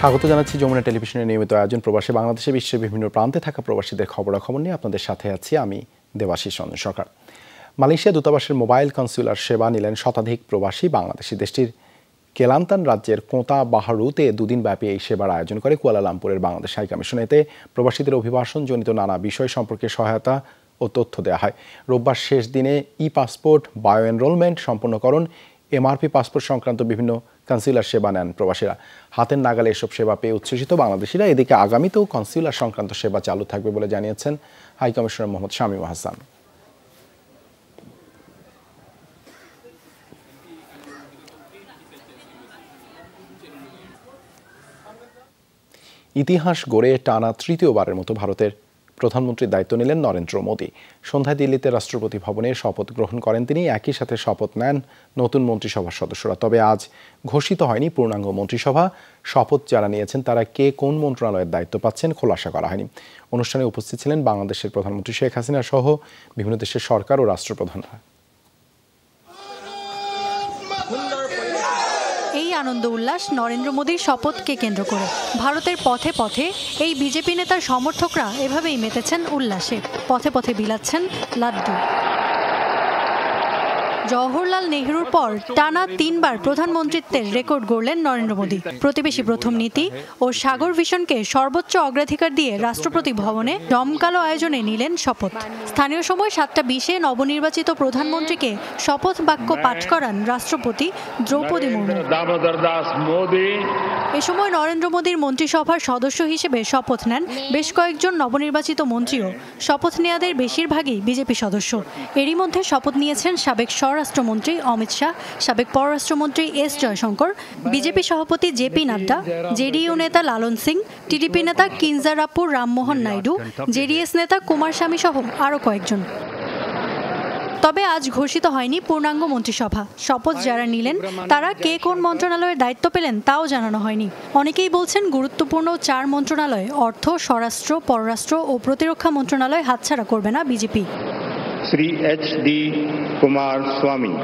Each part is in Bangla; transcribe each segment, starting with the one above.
স্বাগত জানাচ্ছি যমুনা টেলিভিশনের নিয়মিত আয়োজন প্রবাসী বাংলাদেশে বিশ্বের বিভিন্ন প্রান্তে থাকা প্রবাসীদের খবরাখবর নিয়ে আপনাদের সাথে আছি আমি দেবাশিস রঞ্জন সরকার মালয়েশিয়া দূতাবাসের মোবাইল কনসুলার সেবা নিলেন শতাধিক প্রবাসী বাংলাদেশি দেশটির কেলান্তান রাজ্যের কোঁতা বাহারুতে দুদিন ব্যাপী এই সেবার আয়োজন করে কুয়ালালামপুরের বাংলাদেশ হাইকমিশন এতে প্রবাসীদের অভিবাসন জনিত নানা বিষয় সম্পর্কে সহায়তা ও তথ্য দেওয়া হয় রোববার শেষ দিনে ই পাসপোর্ট বায়ো এনরোলমেন্ট সম্পন্নকরণ এমআরপি পাসপোর্ট সংক্রান্ত বিভিন্ন কনসিউলার সেবা নেন প্রবাসীরা হাতের নাগালে এসব সেবা পেয়ে উচ্ছ্বসিত বাংলাদেশিরা এদিকে আগামীতেও কনসিউলার সংক্রান্ত সেবা চালু থাকবে বলে জানিয়েছেন হাই কমিশনার মোহাম্মদ শামীম হাসান ইতিহাস গড়ে টানা তৃতীয়বারের মতো ভারতের প্রধানমন্ত্রীর দায়িত্ব নিলেন নরেন্দ্র মোদী সন্ধ্যায় দিল্লিতে রাষ্ট্রপতি ভবনে শপথ গ্রহণ করেন তিনি একই সাথে শপথ নেন নতুন মন্ত্রিসভার সদস্যরা তবে আজ ঘোষিত হয়নি পূর্ণাঙ্গ মন্ত্রিসভা শপথ যারা নিয়েছেন তারা কে কোন মন্ত্রণালয়ের দায়িত্ব পাচ্ছেন খোলাসা করা হয়নি অনুষ্ঠানে উপস্থিত ছিলেন বাংলাদেশের প্রধানমন্ত্রী শেখ হাসিনা সহ বিভিন্ন দেশের সরকার ও রাষ্ট্রপ্রধানরা আনন্দ উল্লাস নরেন্দ্র মোদীর শপথকে কেন্দ্র করে ভারতের পথে পথে এই বিজেপি নেতার সমর্থকরা এভাবেই মেতেছেন উল্লাসে পথে পথে বিলাচ্ছেন লাড্ডু জওহরলাল নেহরুর পর টানা তিনবার প্রধানমন্ত্রিত্বের রেকর্ড গড়লেন নরেন্দ্র মোদী প্রতিবেশী প্রথম নীতি ও সাগর ভিশনকে সর্বোচ্চ অগ্রাধিকার দিয়ে রাষ্ট্রপতি ভবনে জমকালো আয়োজনে নিলেন শপথ স্থানীয় সময় সাতটা বিশে নবনির্বাচিত প্রধানমন্ত্রীকে শপথ বাক্য পাঠ করান রাষ্ট্রপতি দ্রৌপদী মুর্মু এ সময় নরেন্দ্র মোদীর মন্ত্রিসভার সদস্য হিসেবে শপথ নেন বেশ কয়েকজন নবনির্বাচিত মন্ত্রীও শপথ নেয়াদের বেশিরভাগই বিজেপি সদস্য এরই মধ্যে শপথ নিয়েছেন সাবেক স্বরাষ্ট্র পররাষ্ট্রমন্ত্রী অমিত শাহ সাবেক পররাষ্ট্রমন্ত্রী এস জয়শঙ্কর বিজেপি সভাপতি জে পি নাড্ডা জেডিইউ নেতা লালন সিং টিডিপি নেতা কিনজারাপুর রামমোহন নাইডু জেডিএস নেতা কুমারস্বামী সহ আরও কয়েকজন তবে আজ ঘোষিত হয়নি পূর্ণাঙ্গ মন্ত্রিসভা শপথ যারা নিলেন তারা কে কোন মন্ত্রণালয়ের দায়িত্ব পেলেন তাও জানানো হয়নি অনেকেই বলছেন গুরুত্বপূর্ণ চার মন্ত্রণালয় অর্থ স্বরাষ্ট্র পররাষ্ট্র ও প্রতিরক্ষা মন্ত্রণালয় হাতছাড়া করবে না BJP Shri H D Kumaraswamy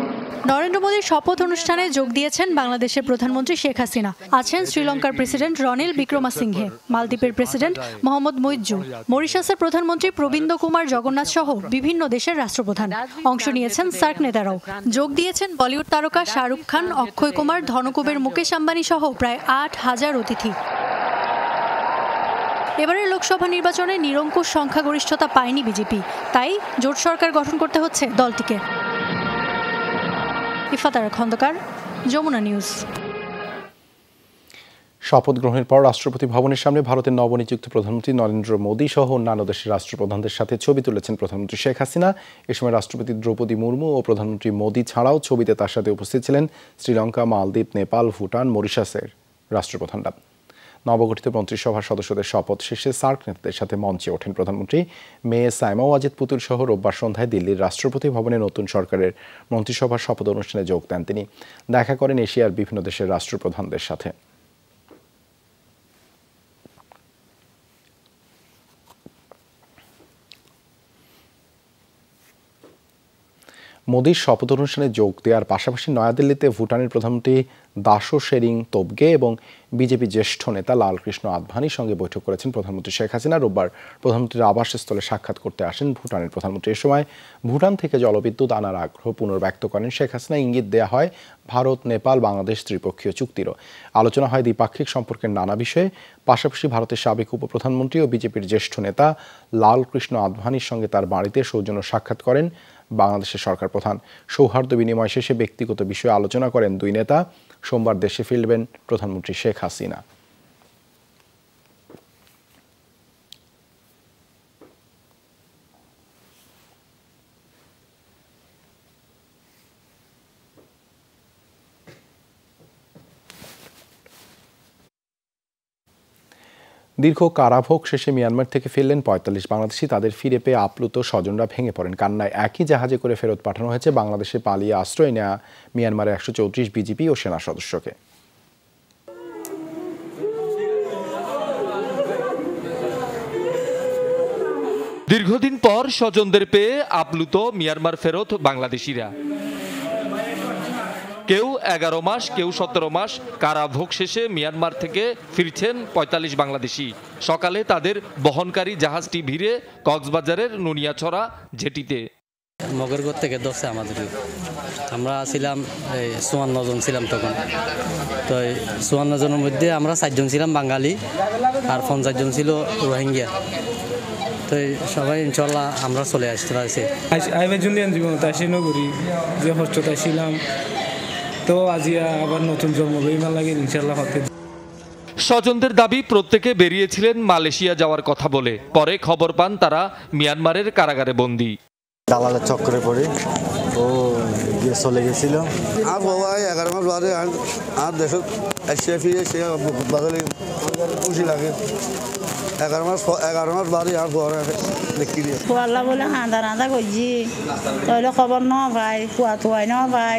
Narendra মোদীর শপথ অনুষ্ঠানে যোগ দিয়েছেন বাংলাদেশের প্রধানমন্ত্রী শেখ হাসিনা আছেন শ্রীলঙ্কার প্রেসিডেন্ট রনিল বিক্রমাসিংহে মালদ্বীপের প্রেসিডেন্ট মোহাম্মদ মৈজু মরিশাসের প্রধানমন্ত্রী প্রবীন্দ্র কুমার জগন্নাথ সহ বিভিন্ন দেশের রাষ্ট্রপ্রধান অংশ নিয়েছেন সার্ক নেতারাও যোগ দিয়েছেন বলিউড তারকা শাহরুখ খান অক্ষয় কুমার ধনকুবের মুকেশ আম্বানি সহ প্রায় আট হাজার অতিথি এবারের লোকসভা নির্বাচনে নিরঙ্কুশ সংখ্যাগরিষ্ঠতা পায়নি বিজেপি তাই জোট সরকার গঠন করতে হচ্ছে দলটিকে ইফাতারা খন্দকার যমুনা নিউজ শপথ গ্রহণের পর রাষ্ট্রপতি ভবনের সামনে ভারতের নবনিযুক্ত প্রধানমন্ত্রী নরেন্দ্র মোদী সহ অন্যান্য দেশের রাষ্ট্রপ্রধানদের সাথে ছবি তুলেছেন প্রধানমন্ত্রী শেখ হাসিনা এ সময় রাষ্ট্রপতি দ্রৌপদী মুর্মু ও প্রধানমন্ত্রী মোদী ছাড়াও ছবিতে তার সাথে উপস্থিত ছিলেন শ্রীলঙ্কা মালদ্বীপ নেপাল ভুটান মরিশাসের রাষ্ট্রপ্রধানরা নবগঠিত মন্ত্রিসভার সদস্যদের শপথ শেষে সার্ক নেতাদের সাথে মঞ্চে ওঠেন প্রধানমন্ত্রী মেয়ে সাইমা ওয়াজেদ পুতুল সহ রোববার সন্ধ্যায় দিল্লির রাষ্ট্রপতি ভবনে নতুন সরকারের মন্ত্রিসভার শপথ অনুষ্ঠানে যোগ দেন তিনি দেখা করেন এশিয়ার বিভিন্ন দেশের রাষ্ট্রপ্রধানদের সাথে মোদীর শপথ অনুষ্ঠানে যোগ দেওয়ার পাশাপাশি নয়াদিল্লিতে ভুটানের প্রধানমন্ত্রী দাসো শেরিং তোবগে এবং বিজেপি জ্যেষ্ঠ নেতা লালকৃষ্ণ আদভানির সঙ্গে বৈঠক করেছেন প্রধানমন্ত্রী শেখ হাসিনা রোববার প্রধানমন্ত্রীর আবাসস্থলে সাক্ষাৎ করতে আসেন ভুটানের প্রধানমন্ত্রী এ সময় ভুটান থেকে জলবিদ্যুৎ আনার আগ্রহ পুনর্ব্যক্ত করেন শেখ হাসিনা ইঙ্গিত দেওয়া হয় ভারত নেপাল বাংলাদেশ ত্রিপক্ষীয় চুক্তিরও আলোচনা হয় দ্বিপাক্ষিক সম্পর্কের নানা বিষয়ে পাশাপাশি ভারতের সাবেক উপপ্রধানমন্ত্রী ও বিজেপির জ্যেষ্ঠ নেতা লালকৃষ্ণ আদভানির সঙ্গে তার বাড়িতে সৌজন্য সাক্ষাৎ করেন বাংলাদেশের সরকার প্রধান সৌহার্দ্য বিনিময় শেষে ব্যক্তিগত বিষয়ে আলোচনা করেন দুই নেতা সোমবার দেশে ফিরবেন প্রধানমন্ত্রী শেখ হাসিনা দীর্ঘ কারাভোগ শেষে মিয়ানমার থেকে ফিরলেন পঁয়তাল্লিশ বাংলাদেশি তাদের ফিরে পেয়ে আপ্লুত স্বজনরা ভেঙে পড়েন কান্নায় একই জাহাজে করে ফেরত পাঠানো হয়েছে বাংলাদেশে পালিয়ে আশ্রয় নেয়া মিয়ানমারের একশো চৌত্রিশ বিজিপি ও সেনা সদস্যকে দীর্ঘদিন পর স্বজনদের পেয়ে আপ্লুত মিয়ানমার ফেরত বাংলাদেশিরা কেউ এগারো মাস কেউ সতেরো মাস ভোগ শেষে মিয়ানমার থেকে ফিরছেন ৪৫ বাংলাদেশি সকালে তাদের বহনকারী জাহাজটি ভিড়ে কক্সবাজারের নুনিয়াছড়া জেটিতে মগরগড় থেকে দশে আমাদের আমরা ছিলাম এই সুয়ান্নজন ছিলাম তখন তো এই সুয়ান্নজনের মধ্যে আমরা চারজন ছিলাম বাঙালি আর পঞ্চাশজন ছিল রোহিঙ্গিয়া তো সবাই ইনশাল্লাহ আমরা চলে আসতে পারছি আমি জুনিয়ান জীবন তাই নগরী যে হস্ত তাই ছিলাম তো আজিয়া আবার নতুন জন্মভূমিমা লাগে ইনশাল্লাহ হতে স্বজনদের দাবি প্রত্যেকে বেরিয়েছিলেন মালয়েশিয়া যাওয়ার কথা বলে পরে খবর পান তারা মিয়ানমারের কারাগারে বন্দী দালালের চক্রে পড়ে ও গিয়ে চলে গেছিল আর এগারো মাস বাদে আর দেখো এসে ফিরে সে বাদলে খুশি লাগে এগারো মাস এগারো মাস বাদে আর বড় দেখি পোয়াল্লা বলে হাঁদা রাঁধা করছি তাহলে খবর ন ভাই কুয়া টুয়াই ন ভাই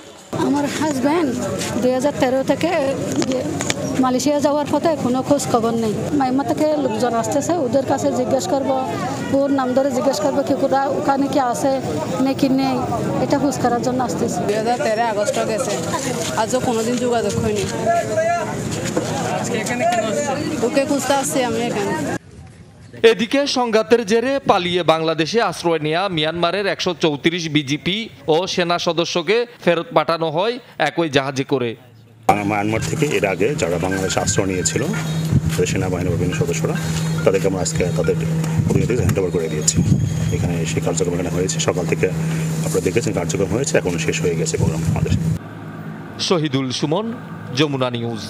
আমার হাজব্যান্ড দুই হাজার তেরো থেকে মালয়েশিয়া যাওয়ার পথে কোনো খোঁজ খবর নেই মাইমা থেকে লোকজন আসতেছে ওদের কাছে জিজ্ঞেস করব ওর নাম ধরে জিজ্ঞেস করবো কি ওরা ওখানে কি আছে কি নেই এটা খোঁজ করার জন্য আসতেছে দুই হাজার তেরো আগস্ট গেছে আজও কোনোদিন যোগাযোগ হয়নি ওকে খুঁজতে আসছি আমি এখানে এদিকে সংঘাতের জেরে পালিয়ে বাংলাদেশে আশ্রয় নেয়া মিয়ানমারের একশো চৌত্রিশ বিজিপি ও সেনা সদস্যকে ফেরত পাঠানো হয় একই জাহাজে করে মায়ানমার থেকে এর আগে যারা বাংলাদেশে আশ্রয় নিয়েছিল সেনাবাহিনীর বিভিন্ন সদস্যরা তাদেরকে আমরা আজকে তাদের প্রতিনিধি হ্যান্ড ওভার করে দিয়েছি এখানে সেই কার্যক্রম এখানে হয়েছে সকাল থেকে আপনারা দেখেছেন কার্যক্রম হয়েছে এখন শেষ হয়ে গেছে প্রোগ্রাম আমাদের শহীদুল সুমন যমুনা নিউজ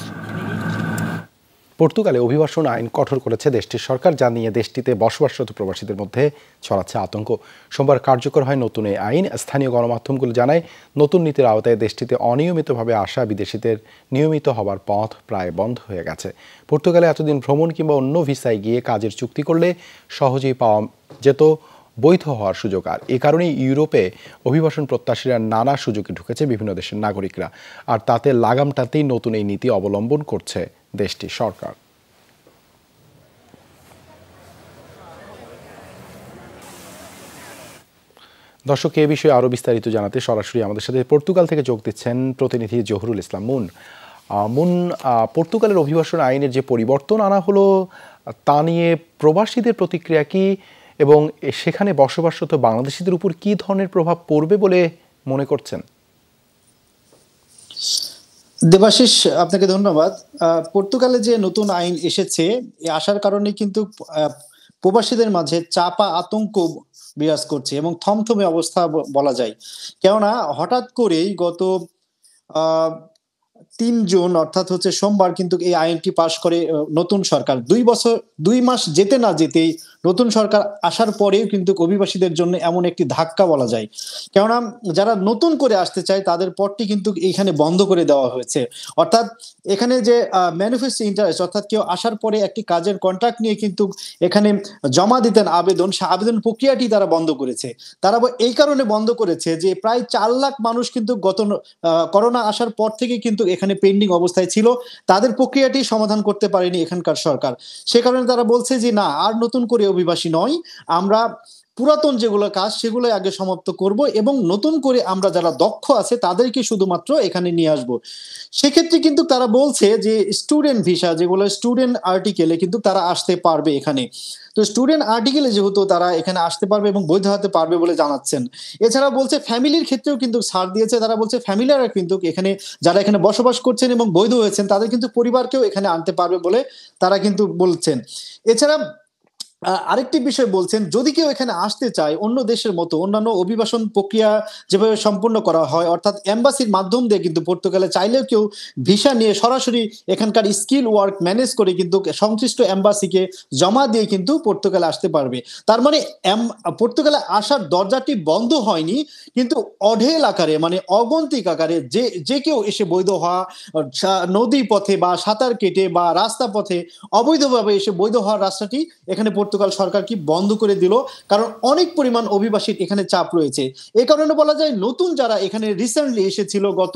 পর্তুগালে অভিবাসন আইন কঠোর করেছে দেশটির সরকার যা নিয়ে দেশটিতে বসবাসরত প্রবাসীদের মধ্যে ছড়াচ্ছে আতঙ্ক সোমবার কার্যকর হয় নতুন এই আইন স্থানীয় গণমাধ্যমগুলো জানায় নতুন নীতির আওতায় দেশটিতে অনিয়মিতভাবে আসা বিদেশিদের নিয়মিত হবার পথ প্রায় বন্ধ হয়ে গেছে পর্তুগালে এতদিন ভ্রমণ কিংবা অন্য ভিসায় গিয়ে কাজের চুক্তি করলে সহজেই পাওয়া যেত বৈধ হওয়ার সুযোগ আর এ কারণে ইউরোপে অভিবাসন প্রত্যাশীরা নানা সুযোগে ঢুকেছে বিভিন্ন দেশের নাগরিকরা আর তাতে লাগামটাতেই নতুন এই নীতি অবলম্বন করছে দেশটি সরকার দর্শক এ বিষয়ে আরও বিস্তারিত জানাতে সরাসরি আমাদের সাথে পর্তুগাল থেকে যোগ দিচ্ছেন প্রতিনিধি জহুরুল ইসলাম মুন মুন পর্তুগালের অভিবাসন আইনের যে পরিবর্তন আনা হলো তা নিয়ে প্রবাসীদের প্রতিক্রিয়া কি এবং সেখানে বসবাসরত বাংলাদেশিদের উপর কি ধরনের প্রভাব পড়বে বলে মনে করছেন দেবাশিস আপনাকে ধন্যবাদ পর্তুগালে যে নতুন আইন এসেছে আসার কারণে কিন্তু প্রবাসীদের মাঝে চাপা আতঙ্ক বিরাজ করছে এবং থমথমে অবস্থা বলা যায় কেননা হঠাৎ করেই গত তিন জুন অর্থাৎ হচ্ছে সোমবার কিন্তু এই আইনটি পাশ করে নতুন সরকার দুই বছর দুই মাস যেতে না যেতেই নতুন সরকার আসার পরেও কিন্তু অভিবাসীদের জন্য এমন একটি ধাক্কা বলা যায় কেননা যারা নতুন করে আসতে চায় তাদের পথটি কিন্তু এখানে বন্ধ করে দেওয়া হয়েছে অর্থাৎ এখানে যে ম্যানিফেস্ট ইন্টারেস্ট অর্থাৎ কেউ আসার পরে একটি কাজের কন্ট্রাক্ট নিয়ে কিন্তু এখানে জমা দিতেন আবেদন সে আবেদন প্রক্রিয়াটি তারা বন্ধ করেছে তারা এই কারণে বন্ধ করেছে যে প্রায় চার লাখ মানুষ কিন্তু গত করোনা আসার পর থেকে কিন্তু এখানে পেন্ডিং অবস্থায় ছিল তাদের প্রক্রিয়াটি সমাধান করতে পারেনি এখানকার সরকার সে কারণে তারা বলছে যে না আর নতুন করে অভিবাসী নয় আমরা পুরাতন যেগুলো কাজ সেগুলো আগে সমাপ্ত করব এবং নতুন করে আমরা যারা দক্ষ আছে তাদেরকে শুধুমাত্র এখানে নিয়ে আসবো সেক্ষেত্রে কিন্তু তারা বলছে যে স্টুডেন্ট ভিসা যেগুলো স্টুডেন্ট আর্টিকেলে কিন্তু তারা আসতে পারবে এখানে তো স্টুডেন্ট আর্টিকেলে যেহেতু তারা এখানে আসতে পারবে এবং বৈধ হতে পারবে বলে জানাচ্ছেন এছাড়া বলছে ফ্যামিলির ক্ষেত্রেও কিন্তু ছাড় দিয়েছে তারা বলছে ফ্যামিলিরা কিন্তু এখানে যারা এখানে বসবাস করছেন এবং বৈধ হয়েছেন তাদের কিন্তু পরিবারকেও এখানে আনতে পারবে বলে তারা কিন্তু বলছেন এছাড়া আরেকটি বিষয় বলছেন যদি কেউ এখানে আসতে চায় অন্য দেশের মতো অন্যান্য অভিবাসন প্রক্রিয়া যেভাবে সম্পন্ন করা হয় অর্থাৎ এম্বাসির মাধ্যম দিয়ে কিন্তু পর্তুগালে চাইলেও কেউ ভিসা নিয়ে সরাসরি এখানকার স্কিল ওয়ার্ক ম্যানেজ করে কিন্তু সংশ্লিষ্ট এম্বাসিকে জমা দিয়ে কিন্তু পর্তুগালে আসতে পারবে তার মানে পর্তুগালে আসার দরজাটি বন্ধ হয়নি কিন্তু অঢেল আকারে মানে অগন্তিক আকারে যে যে কেউ এসে বৈধ হওয়া নদী পথে বা সাঁতার কেটে বা রাস্তা পথে অবৈধভাবে এসে বৈধ হওয়ার রাস্তাটি এখানে পর্তুগাল সরকার কি বন্ধ করে দিল কারণ অনেক পরিমাণ অভিবাসীর এখানে চাপ রয়েছে এই কারণে বলা যায় নতুন যারা এখানে রিসেন্টলি এসেছিল গত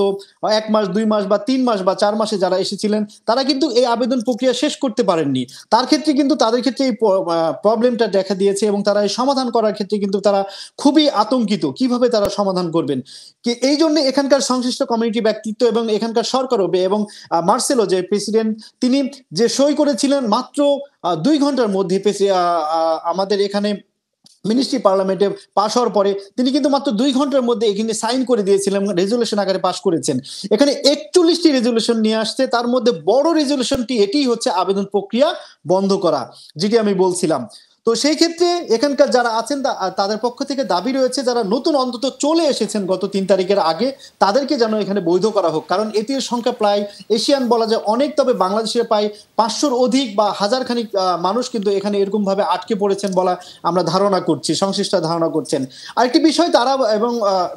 এক মাস দুই মাস বা তিন মাস বা চার মাসে যারা এসেছিলেন তারা কিন্তু এই আবেদন প্রক্রিয়া শেষ করতে পারেননি তার ক্ষেত্রে কিন্তু তাদের ক্ষেত্রে এই প্রবলেমটা দেখা দিয়েছে এবং তারা এই সমাধান করার ক্ষেত্রে কিন্তু তারা খুবই আতঙ্কিত কিভাবে তারা সমাধান করবেন এই জন্য এখানকার সংশ্লিষ্ট কমিউনিটি ব্যক্তিত্ব এবং এখানকার সরকারও এবং মার্সেলো যে প্রেসিডেন্ট তিনি যে সই করেছিলেন মাত্র দুই ঘন্টার মধ্যে আমাদের এখানে মিনিস্ট্রি পার্লামেন্টে পাশ হওয়ার পরে তিনি কিন্তু মাত্র দুই ঘন্টার মধ্যে এখানে সাইন করে দিয়েছিলেন রেজুলেশন আকারে পাশ করেছেন এখানে একচল্লিশটি রেজুলেশন নিয়ে আসছে তার মধ্যে বড় রেজুলেশনটি এটি হচ্ছে আবেদন প্রক্রিয়া বন্ধ করা যেটি আমি বলছিলাম তো সেই ক্ষেত্রে এখানকার যারা আছেন তাদের পক্ষ থেকে দাবি রয়েছে যারা নতুন অন্তত চলে এসেছেন গত তিন তারিখের আগে তাদেরকে যেন এখানে বৈধ করা হোক কারণ এটি সংখ্যা প্রায় এশিয়ান বলা যায় অনেক তবে বাংলাদেশে প্রায় পাঁচশোর অধিক বা হাজারখানিক মানুষ কিন্তু এখানে এরকমভাবে আটকে পড়েছেন বলা আমরা ধারণা করছি সংশ্লিষ্ট ধারণা করছেন আরেকটি বিষয় তারা এবং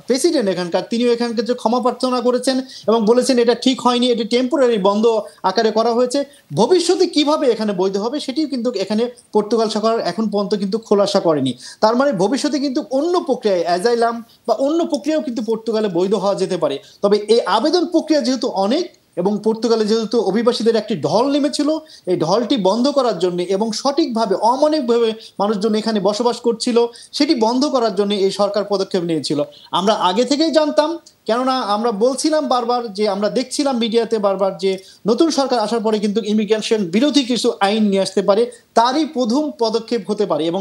প্রেসিডেন্ট এখানকার তিনিও এখানকার যে ক্ষমা প্রার্থনা করেছেন এবং বলেছেন এটা ঠিক হয়নি এটি টেম্পোরারি বন্ধ আকারে করা হয়েছে ভবিষ্যতে কিভাবে এখানে বৈধ হবে সেটিও কিন্তু এখানে পর্তুগাল সরকার এখন পর্যন্ত কিন্তু খোলাসা করেনি তার মানে ভবিষ্যতে কিন্তু অন্য প্রক্রিয়ায় অ্যাজাইলাম বা অন্য প্রক্রিয়াও কিন্তু পর্তুগালে বৈধ হওয়া যেতে পারে তবে এই আবেদন প্রক্রিয়া যেহেতু অনেক এবং পর্তুগালে যেহেতু অভিবাসীদের একটি ঢল নেমেছিল এই ঢলটি বন্ধ করার জন্য এবং সঠিকভাবে অমানিকভাবে মানুষজন এখানে বসবাস করছিল সেটি বন্ধ করার জন্য এই সরকার পদক্ষেপ নিয়েছিল আমরা আগে থেকেই জানতাম কেননা আমরা বলছিলাম বারবার যে আমরা দেখছিলাম মিডিয়াতে বারবার যে নতুন সরকার আসার পরে কিন্তু ইমিগ্রেশন বিরোধী কিছু আইন নিয়ে আসতে পারে তারই প্রথম পদক্ষেপ হতে পারে এবং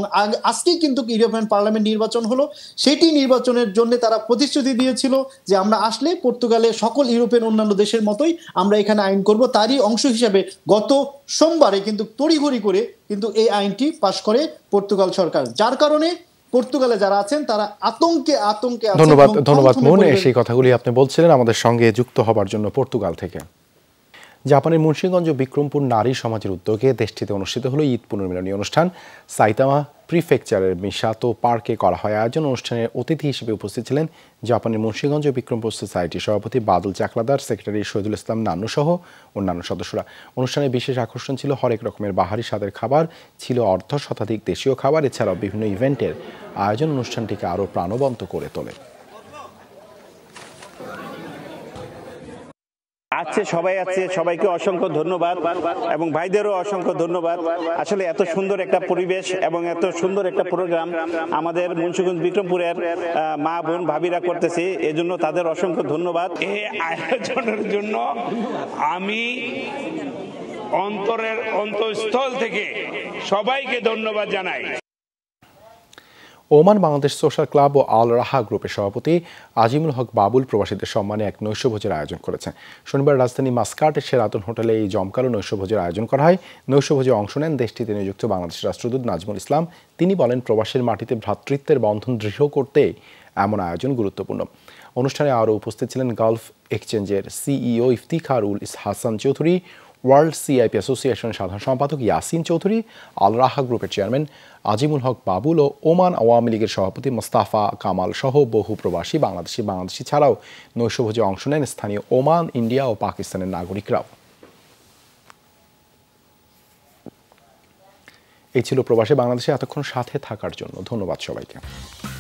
আজকেই কিন্তু ইউরোপিয়ান পার্লামেন্ট নির্বাচন হলো সেটি নির্বাচনের জন্য তারা প্রতিশ্রুতি দিয়েছিল যে আমরা আসলে পর্তুগালে সকল ইউরোপের অন্যান্য দেশের মতোই আমরা এখানে আইন করব তারই অংশ হিসাবে গত সোমবারে কিন্তু তড়িঘড়ি করে কিন্তু এই আইনটি পাশ করে পর্তুগাল সরকার যার কারণে পর্তুগালে যারা আছেন তারা আতঙ্কে আতঙ্কে ধন্যবাদ ধন্যবাদ মন সেই কথাগুলি আপনি বলছিলেন আমাদের সঙ্গে যুক্ত হবার জন্য পর্তুগাল থেকে জাপানের মুন্সিগঞ্জ বিক্রমপুর নারী সমাজের উদ্যোগে দেশটিতে অনুষ্ঠিত হলো ঈদ পুনর্মিলনী অনুষ্ঠান সাইতামা প্রিফেকচারের মিশাতো পার্কে করা হয় আয়োজন অনুষ্ঠানে অতিথি হিসেবে উপস্থিত ছিলেন জাপানের মুন্সীগঞ্জ বিক্রমপুর সোসাইটির সভাপতি বাদল চাকলাদার সেক্রেটারি শহীদুল ইসলাম নান্নু সহ অন্যান্য সদস্যরা অনুষ্ঠানে বিশেষ আকর্ষণ ছিল হরেক রকমের বাহারি স্বাদের খাবার ছিল অর্ধ শতাধিক দেশীয় খাবার এছাড়াও বিভিন্ন ইভেন্টের আয়োজন অনুষ্ঠানটিকে আরও প্রাণবন্ত করে তোলে আছে সবাই আছে সবাইকে অসংখ্য ধন্যবাদ এবং ভাইদেরও অসংখ্য ধন্যবাদ আসলে এত সুন্দর একটা পরিবেশ এবং এত সুন্দর একটা প্রোগ্রাম আমাদের মুন্সিগঞ্জ বিক্রমপুরের মা বোন ভাবিরা করতেছে এজন্য তাদের অসংখ্য ধন্যবাদ এই আয়োজনের জন্য আমি অন্তরের অন্তঃস্থল থেকে সবাইকে ধন্যবাদ জানাই ওমান বাংলাদেশ সোশ্যাল ক্লাব ও আল রাহা গ্রুপের সভাপতি আজিমুল হক বাবুল প্রবাসীদের সম্মানে এক নৈশভোজের আয়োজন করেছেন শনিবার রাজধানী মাস্কাটের সেরাতন হোটেলে এই জমকালো নৈশভোজের আয়োজন করা হয় নৈশভোজে অংশ নেন দেশটিতে নিযুক্ত বাংলাদেশ রাষ্ট্রদূত নাজমুল ইসলাম তিনি বলেন প্রবাসের মাটিতে ভ্রাতৃত্বের বন্ধন দৃঢ় করতে এমন আয়োজন গুরুত্বপূর্ণ অনুষ্ঠানে আরও উপস্থিত ছিলেন গালফ এক্সচেঞ্জের CEO Iftikharul Hasan Chowdhury world CIP association সাধারণ সম্পাদক ইয়াসিন চৌধুরী আল রাহা গ্রুপের চেয়ারম্যান আজিমুল হক বাবুল ও ওমান আওয়ামী লীগের সভাপতি মোস্তাফা কামাল সহ বহু প্রবাসী বাংলাদেশি বাংলাদেশি ছাড়াও নৈশভোজে অংশ নেন স্থানীয় ওমান ইন্ডিয়া ও পাকিস্তানের নাগরিকরাও এই ছিল প্রবাসী বাংলাদেশে এতক্ষণ সাথে থাকার জন্য ধন্যবাদ সবাইকে